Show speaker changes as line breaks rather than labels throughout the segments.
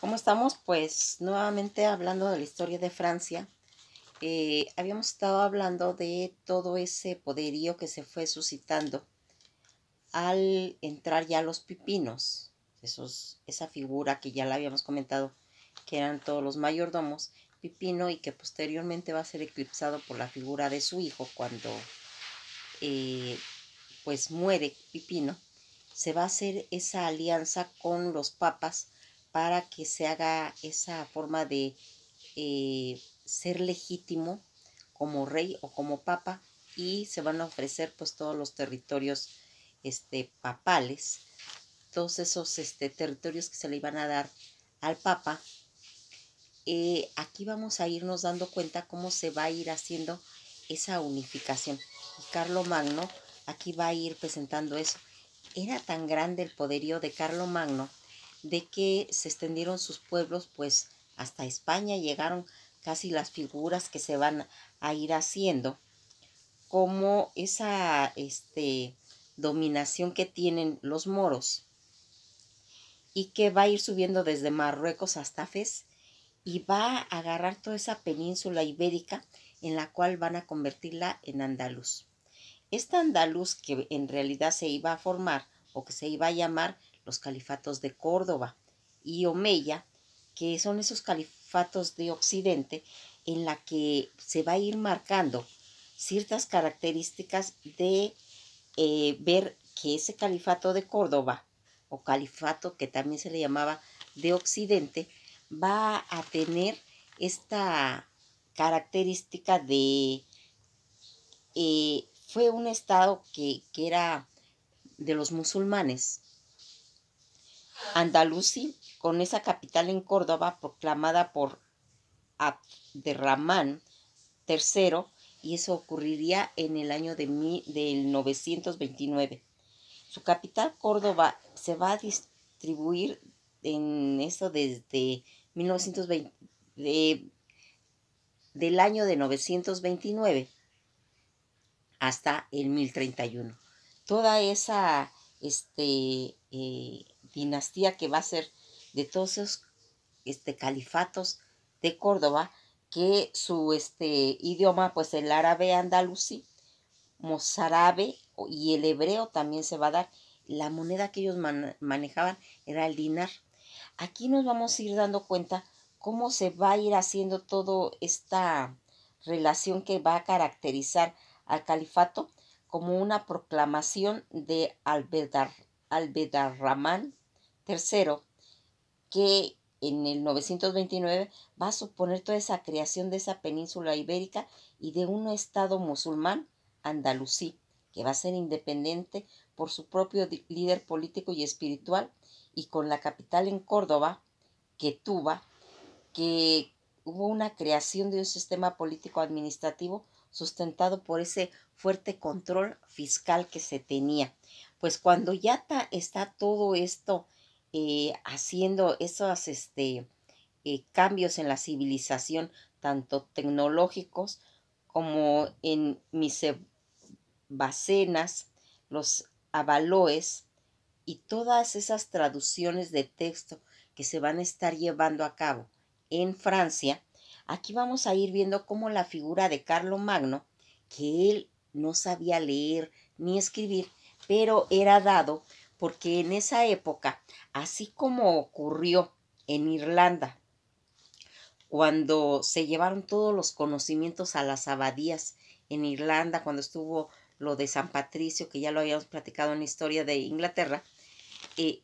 ¿Cómo estamos? Pues nuevamente hablando de la historia de Francia. Eh, habíamos estado hablando de todo ese poderío que se fue suscitando al entrar ya los pipinos, esa figura que ya la habíamos comentado, que eran todos los mayordomos, pipino, y que posteriormente va a ser eclipsado por la figura de su hijo cuando eh, pues muere pipino, se va a hacer esa alianza con los papas para que se haga esa forma de eh, ser legítimo como rey o como papa y se van a ofrecer pues todos los territorios este, papales, todos esos este, territorios que se le iban a dar al papa. Eh, aquí vamos a irnos dando cuenta cómo se va a ir haciendo esa unificación. Y Carlo Magno aquí va a ir presentando eso. Era tan grande el poderío de Carlo Magno de que se extendieron sus pueblos pues hasta España, llegaron casi las figuras que se van a ir haciendo, como esa este, dominación que tienen los moros y que va a ir subiendo desde Marruecos hasta Fez y va a agarrar toda esa península ibérica en la cual van a convertirla en andaluz. Esta andaluz que en realidad se iba a formar o que se iba a llamar los califatos de Córdoba y Omeya, que son esos califatos de Occidente en la que se va a ir marcando ciertas características de eh, ver que ese califato de Córdoba o califato que también se le llamaba de Occidente va a tener esta característica de eh, fue un estado que, que era de los musulmanes Andalucía, con esa capital en Córdoba proclamada por Abderramán III, y eso ocurriría en el año de del 929. Su capital, Córdoba, se va a distribuir en eso desde 1920, del año de 929 hasta el 1031. Toda esa este, eh, dinastía que va a ser de todos esos este, califatos de Córdoba, que su este, idioma, pues el árabe andalusí, mozárabe y el hebreo también se va a dar. La moneda que ellos manejaban era el dinar. Aquí nos vamos a ir dando cuenta cómo se va a ir haciendo toda esta relación que va a caracterizar al califato como una proclamación de Albedarramán Tercero, que en el 929 va a suponer toda esa creación de esa península ibérica y de un estado musulmán, andalusí que va a ser independiente por su propio líder político y espiritual y con la capital en Córdoba, que tuba, que hubo una creación de un sistema político administrativo sustentado por ese fuerte control fiscal que se tenía. Pues cuando ya está todo esto eh, haciendo esos este, eh, cambios en la civilización, tanto tecnológicos como en mis e-, basenas los avaloes y todas esas traducciones de texto que se van a estar llevando a cabo en Francia, aquí vamos a ir viendo cómo la figura de Carlo Magno, que él no sabía leer ni escribir, pero era dado porque en esa época, así como ocurrió en Irlanda, cuando se llevaron todos los conocimientos a las abadías en Irlanda, cuando estuvo lo de San Patricio, que ya lo habíamos platicado en la historia de Inglaterra, y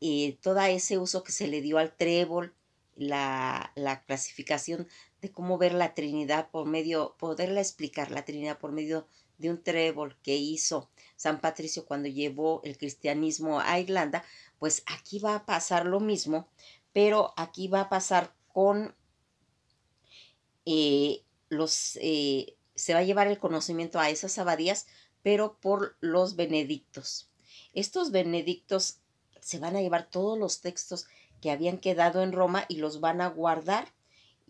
eh, eh, todo ese uso que se le dio al trébol, la, la, clasificación de cómo ver la Trinidad por medio, poderla explicar la Trinidad por medio de un trébol que hizo San Patricio cuando llevó el cristianismo a Irlanda, pues aquí va a pasar lo mismo, pero aquí va a pasar con eh, los... Eh, se va a llevar el conocimiento a esas abadías, pero por los benedictos. Estos benedictos se van a llevar todos los textos que habían quedado en Roma y los van a guardar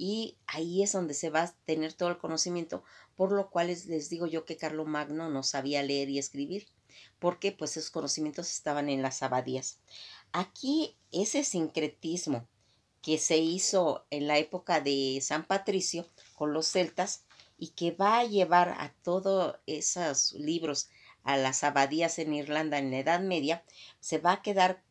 y ahí es donde se va a tener todo el conocimiento, por lo cual les digo yo que Carlo Magno no sabía leer y escribir, porque pues esos conocimientos estaban en las abadías. Aquí ese sincretismo que se hizo en la época de San Patricio con los celtas y que va a llevar a todos esos libros a las abadías en Irlanda en la Edad Media, se va a quedar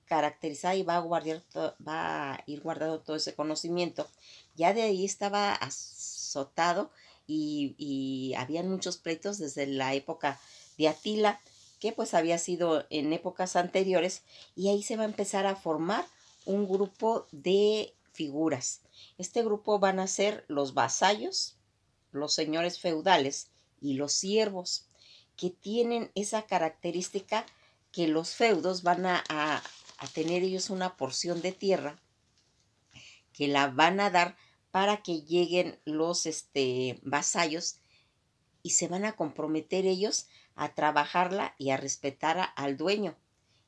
y va a, guardar va ir guardado todo ese conocimiento. Ya de ahí estaba azotado y, y habían muchos pleitos desde la época de Atila, que pues había sido en épocas anteriores, y ahí se va a empezar a formar un grupo de figuras. Este grupo van a ser los vasallos, los señores feudales y los siervos, que tienen esa característica que los feudos van a, a tener ellos una porción de tierra que la van a dar para que lleguen los este, vasallos y se van a comprometer ellos a trabajarla y a respetar al dueño.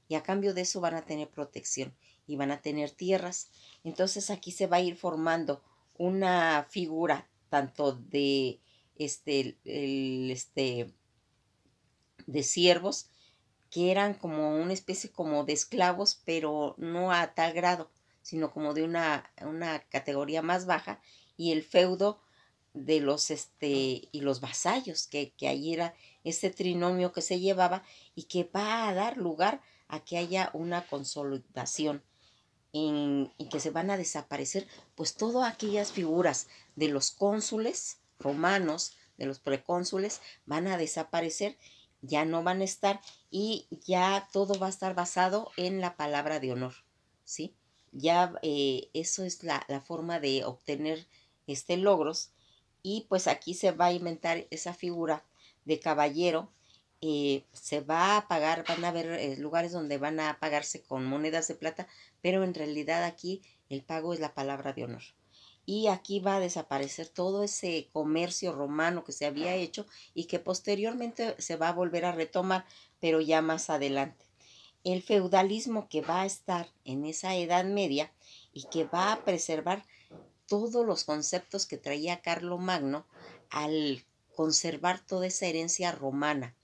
Y a cambio de eso van a tener protección y van a tener tierras. Entonces aquí se va a ir formando una figura tanto de este, este, de siervos que eran como una especie como de esclavos, pero no a tal grado, sino como de una, una categoría más baja, y el feudo de los este y los vasallos, que, que ahí era este trinomio que se llevaba y que va a dar lugar a que haya una consolidación en, en que se van a desaparecer pues todas aquellas figuras de los cónsules romanos, de los precónsules, van a desaparecer ya no van a estar y ya todo va a estar basado en la palabra de honor, ¿sí? Ya eh, eso es la, forma de obtener este logros y pues aquí se va a inventar esa figura de caballero, eh, se va a pagar, van a haber eh, lugares donde van a pagarse con monedas de plata, pero en realidad aquí el pago es la palabra de honor y aquí va a desaparecer todo ese comercio romano que se había hecho y que posteriormente se va a volver a retomar, pero ya más adelante. El feudalismo que va a estar en esa Edad Media y que va a preservar todos los conceptos que traía Carlo Magno al conservar toda esa herencia romana,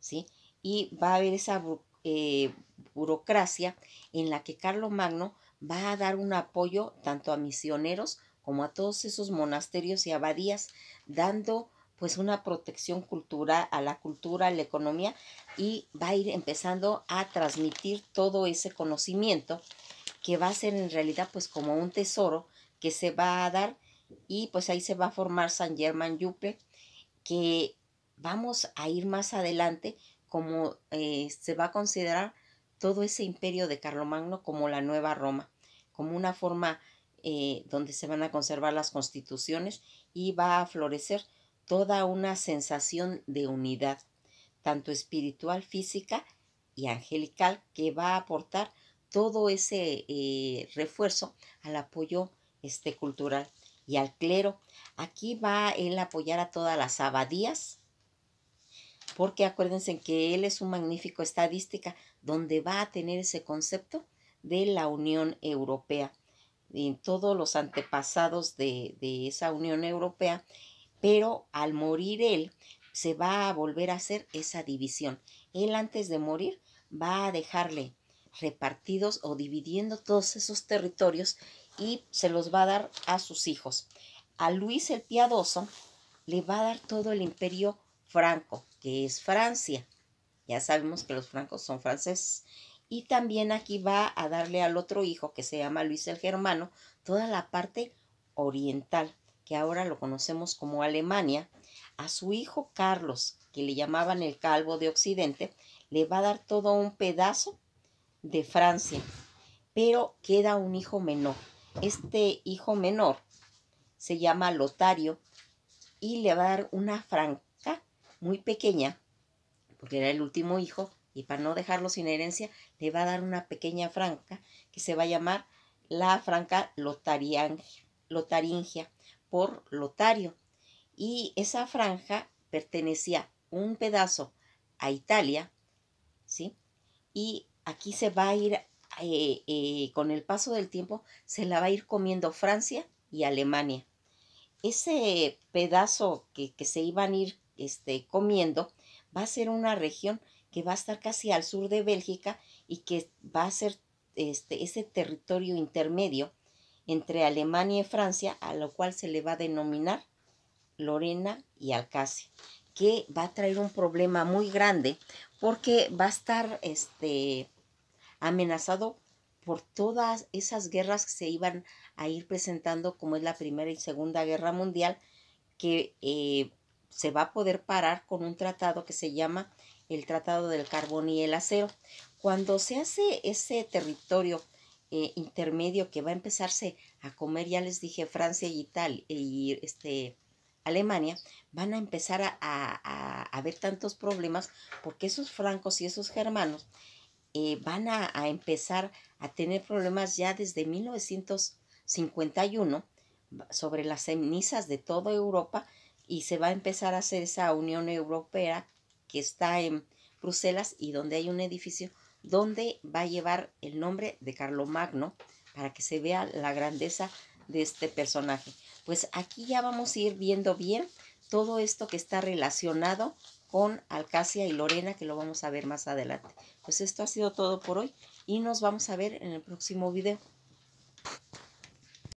¿sí? Y va a haber esa eh, burocracia en la que Carlo Magno va a dar un apoyo tanto a misioneros como a todos esos monasterios y abadías, dando pues una protección cultural a la cultura, a la economía y va a ir empezando a transmitir todo ese conocimiento que va a ser en realidad pues como un tesoro que se va a dar y pues ahí se va a formar San Germán Yupe que vamos a ir más adelante como eh, se va a considerar todo ese imperio de Carlomagno como la nueva Roma, como una forma eh, donde se van a conservar las constituciones y va a florecer toda una sensación de unidad, tanto espiritual, física y angelical, que va a aportar todo ese eh, refuerzo al apoyo este, cultural y al clero. Aquí va él a apoyar a todas las abadías, porque acuérdense que él es un magnífico estadística donde va a tener ese concepto de la Unión Europea en todos los antepasados de, de esa Unión Europea, pero al morir él se va a volver a hacer esa división. Él antes de morir va a dejarle repartidos o dividiendo todos esos territorios y se los va a dar a sus hijos. A Luis el Piadoso le va a dar todo el imperio franco, que es Francia. Ya sabemos que los francos son franceses. Y también aquí va a darle al otro hijo, que se llama Luis el Germano, toda la parte oriental, que ahora lo conocemos como Alemania. A su hijo Carlos, que le llamaban el Calvo de Occidente, le va a dar todo un pedazo de Francia. Pero queda un hijo menor. Este hijo menor se llama Lotario y le va a dar una franca muy pequeña, porque era el último hijo, y para no dejarlo sin herencia, le va a dar una pequeña franca que se va a llamar la franca lotaringia por Lotario. Y esa franja pertenecía un pedazo a Italia, ¿sí? Y aquí se va a ir, eh, eh, con el paso del tiempo, se la va a ir comiendo Francia y Alemania. Ese pedazo que, se iban a ir este, comiendo va a ser una región que va a estar casi al sur de Bélgica y que va a ser este, ese territorio intermedio entre Alemania y Francia, a lo cual se le va a denominar Lorena y Alcacia, que va a traer un problema muy grande porque va a estar este, amenazado por todas esas guerras que se iban a ir presentando, como es la Primera y Segunda Guerra Mundial, que eh, se va a poder parar con un tratado que se llama el Tratado del Carbón y el Acero. Cuando se hace ese territorio eh, intermedio que va a empezarse a comer, ya les dije, Francia y Italia y este, Alemania, van a empezar a, a, tantos problemas porque esos francos y esos germanos eh, van a, a empezar a tener problemas ya desde 1951 sobre las cenizas de toda Europa y se va a empezar a hacer esa Unión Europea que está en Bruselas y donde hay un edificio donde va a llevar el nombre de Carlomagno para que se vea la grandeza de este personaje. Pues aquí ya vamos a ir viendo bien todo esto que está relacionado con Alcacia y Lorena, que lo vamos a ver más adelante. Pues esto ha sido todo por hoy y nos vamos a ver en el próximo video.